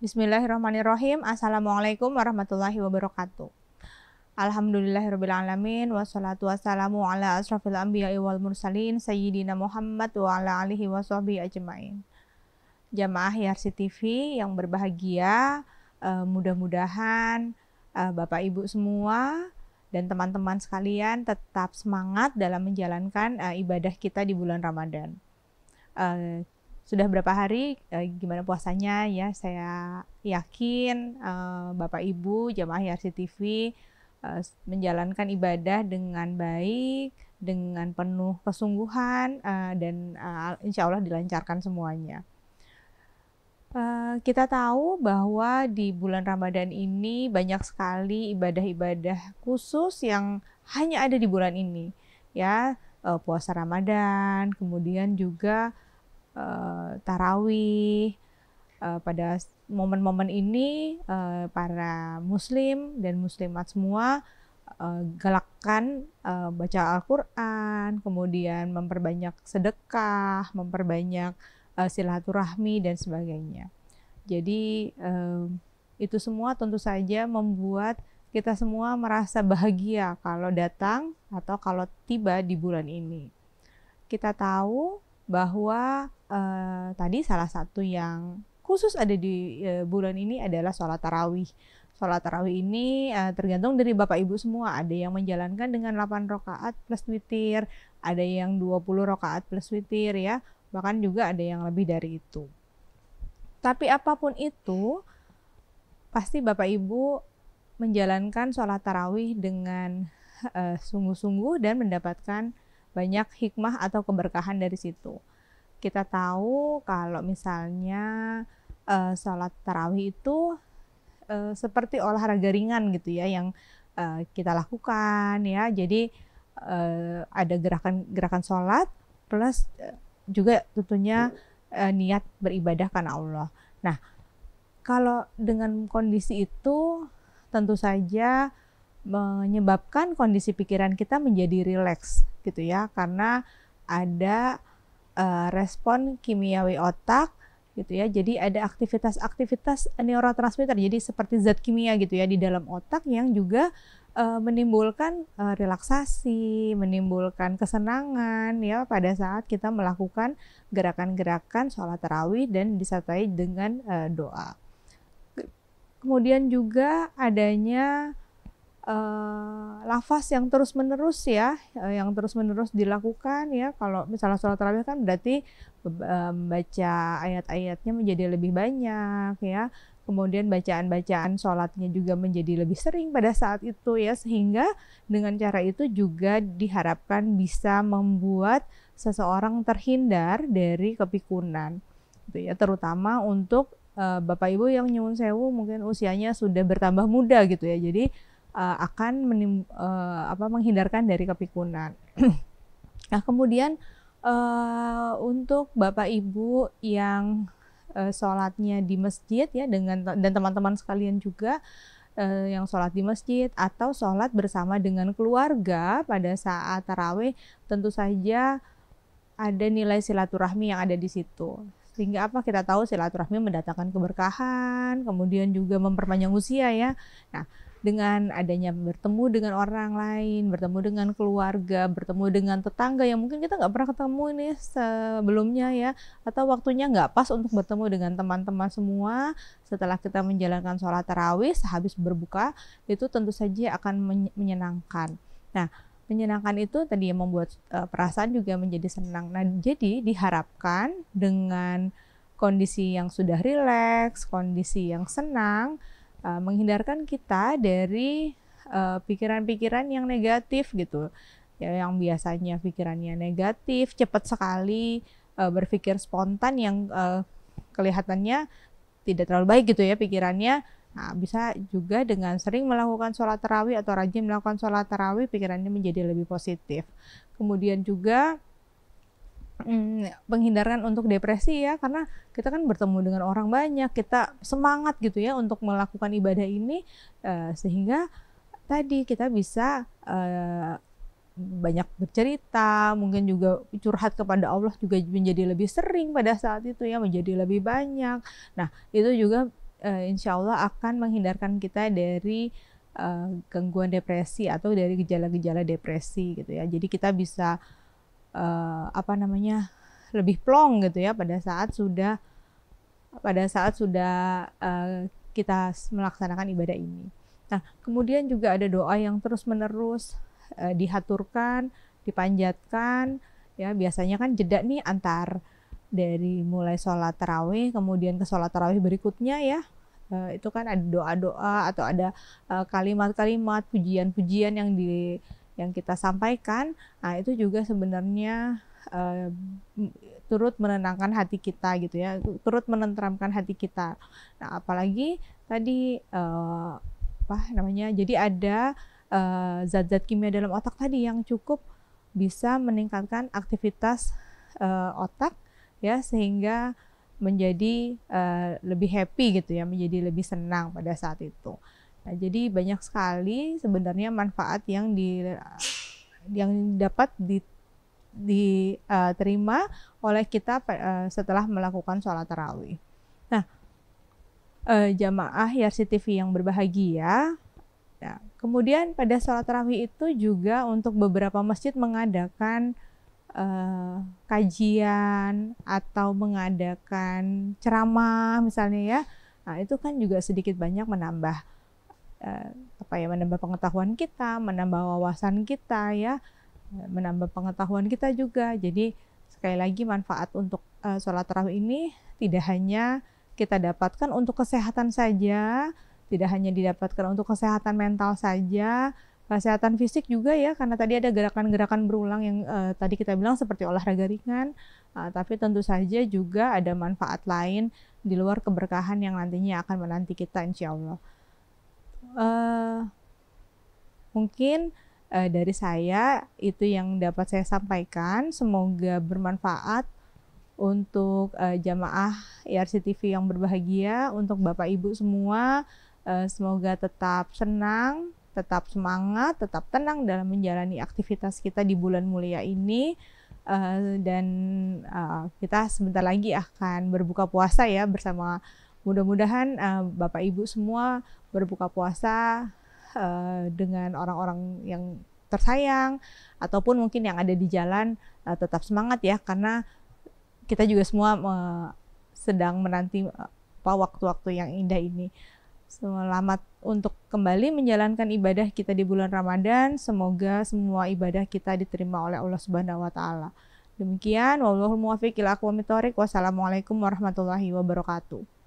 Bismillahirrahmanirrahim. Assalamualaikum warahmatullahi wabarakatuh. Alhamdulillahirrahmanirrahim. Wassalatu wassalamu ala asrafil anbiya wal mursalin Sayyidina Muhammad wa ala alihi wa ajma'in Jamaah Yarsi TV yang berbahagia uh, Mudah-mudahan uh, Bapak Ibu semua dan teman-teman sekalian tetap semangat dalam menjalankan uh, ibadah kita di bulan Ramadan. Uh, sudah berapa hari eh, gimana puasanya ya saya yakin eh, Bapak Ibu jamaah YRC TV eh, menjalankan ibadah dengan baik dengan penuh kesungguhan eh, dan eh, insya Allah dilancarkan semuanya. Uh, kita tahu bahwa di bulan Ramadan ini banyak sekali ibadah-ibadah khusus yang hanya ada di bulan ini, ya uh, puasa Ramadan, kemudian juga uh, tarawih. Uh, pada momen-momen ini uh, para muslim dan muslimat semua uh, galakkan uh, baca Al-Qur'an, kemudian memperbanyak sedekah, memperbanyak uh, silaturahmi dan sebagainya. Jadi uh, itu semua tentu saja membuat kita semua merasa bahagia kalau datang atau kalau tiba di bulan ini. Kita tahu bahwa uh, tadi salah satu yang khusus ada di uh, bulan ini adalah sholat tarawih. Sholat tarawih ini uh, tergantung dari Bapak Ibu semua. Ada yang menjalankan dengan 8 rokaat plus witir, ada yang 20 rokaat plus witir ya, bahkan juga ada yang lebih dari itu. Tapi apapun itu, pasti Bapak Ibu menjalankan sholat tarawih dengan sungguh-sungguh sungguh -sungguh dan mendapatkan banyak hikmah atau keberkahan dari situ. Kita tahu kalau misalnya uh, sholat tarawih itu uh, seperti olahraga ringan gitu ya yang uh, kita lakukan ya. Jadi uh, ada gerakan-gerakan sholat plus uh, juga tentunya uh, niat beribadah karena Allah. Nah, kalau dengan kondisi itu tentu saja menyebabkan kondisi pikiran kita menjadi rileks gitu ya karena ada uh, respon kimiawi otak gitu ya. Jadi ada aktivitas-aktivitas neurotransmitter jadi seperti zat kimia gitu ya di dalam otak yang juga uh, menimbulkan uh, relaksasi, menimbulkan kesenangan ya pada saat kita melakukan gerakan-gerakan sholat tarawih dan disertai dengan uh, doa. Kemudian juga adanya uh, lafaz yang terus menerus ya, uh, yang terus menerus dilakukan ya. Kalau misalnya sholat tarawih kan berarti eh, membaca um, ayat-ayatnya menjadi lebih banyak ya. Kemudian bacaan-bacaan sholatnya juga menjadi lebih sering pada saat itu ya, sehingga dengan cara itu juga diharapkan bisa membuat seseorang terhindar dari kepikunan, gitu ya. Terutama untuk bapak ibu yang nyuwun sewu mungkin usianya sudah bertambah muda gitu ya. Jadi uh, akan menim, uh, apa, menghindarkan dari kepikunan. nah kemudian uh, untuk bapak ibu yang uh, sholatnya di masjid ya dengan dan teman-teman sekalian juga uh, yang sholat di masjid atau sholat bersama dengan keluarga pada saat taraweh tentu saja ada nilai silaturahmi yang ada di situ sehingga apa kita tahu silaturahmi mendatangkan keberkahan kemudian juga memperpanjang usia ya nah dengan adanya bertemu dengan orang lain, bertemu dengan keluarga, bertemu dengan tetangga yang mungkin kita nggak pernah ketemu ini sebelumnya ya, atau waktunya nggak pas untuk bertemu dengan teman-teman semua. Setelah kita menjalankan sholat tarawih, sehabis berbuka itu tentu saja akan menyenangkan. Nah, menyenangkan itu tadi yang membuat eh, perasaan juga menjadi senang. Nah, jadi diharapkan dengan kondisi yang sudah rileks, kondisi yang senang, Eh, menghindarkan kita dari eh, pikiran-pikiran uh, yang negatif gitu ya yang biasanya pikirannya negatif cepat sekali uh, berpikir spontan yang uh, kelihatannya tidak terlalu baik gitu ya pikirannya Nah, bisa juga dengan sering melakukan sholat terawih atau rajin melakukan sholat terawih pikirannya menjadi lebih positif. Kemudian juga mm, ya, penghindaran untuk depresi ya karena kita kan bertemu dengan orang banyak kita semangat gitu ya untuk melakukan ibadah ini uh, sehingga tadi kita bisa uh, banyak bercerita mungkin juga curhat kepada Allah juga menjadi lebih sering pada saat itu ya menjadi lebih banyak nah itu juga uh, insya Allah akan menghindarkan kita dari uh, gangguan depresi atau dari gejala-gejala depresi gitu ya jadi kita bisa uh, uh, apa namanya lebih plong gitu ya pada saat sudah pada saat sudah uh, kita melaksanakan ibadah ini. Nah, kemudian juga ada doa yang terus-menerus uh, dihaturkan, dipanjatkan ya biasanya kan jeda nih antar dari mulai sholat tarawih kemudian ke sholat tarawih berikutnya ya uh, itu kan ada doa-doa atau ada kalimat-kalimat uh, pujian-pujian yang di yang kita sampaikan, nah itu juga sebenarnya uh, turut menenangkan hati kita gitu ya, turut menenteramkan hati kita. Nah, apalagi tadi uh, apa namanya? Jadi ada eh, zat-zat uh, kimia dalam otak tadi yang cukup bisa meningkatkan aktivitas uh, otak ya sehingga menjadi uh, lebih happy gitu ya, menjadi lebih senang pada saat itu. Nah, jadi banyak sekali sebenarnya manfaat yang di yang dapat di diterima eh, oleh kita uh, setelah melakukan sholat tarawih. Nah, uh, jamaah Yarsi TV yang berbahagia. Nah, kemudian pada sholat tarawih itu juga untuk beberapa masjid mengadakan uh, kajian atau mengadakan ceramah misalnya ya. Nah, itu kan juga sedikit banyak menambah uh, apa ya menambah pengetahuan kita, menambah wawasan kita ya, menambah pengetahuan kita juga. Jadi sekali lagi manfaat untuk uh, sholat tarawih ini tidak hanya kita dapatkan untuk kesehatan saja, tidak hanya didapatkan untuk kesehatan mental saja, kesehatan fisik juga ya karena tadi ada gerakan-gerakan berulang yang uh, tadi kita bilang seperti olahraga ringan uh, tapi tentu saja juga ada manfaat lain di luar keberkahan yang nantinya akan menanti kita insya Allah. Eh, mungkin uh, dari saya itu yang dapat saya sampaikan. Semoga bermanfaat untuk uh, jamaah IRCTV e yang berbahagia, untuk Bapak Ibu semua. Uh, semoga tetap senang, tetap semangat, tetap tenang dalam menjalani aktivitas kita di bulan mulia ini. Uh, dan uh, kita sebentar lagi akan berbuka puasa ya bersama Mudah-mudahan uh, Bapak Ibu semua berbuka puasa uh, dengan orang-orang yang tersayang ataupun mungkin yang ada di jalan uh, tetap semangat ya karena kita juga semua uh, sedang menanti apa uh, waktu-waktu yang indah ini. Selamat untuk kembali menjalankan ibadah kita di bulan Ramadan. Semoga semua ibadah kita diterima oleh Allah Subhanahu wa taala. Demikian wallahul muwaffiq ila aqwamit Wassalamualaikum warahmatullahi wabarakatuh.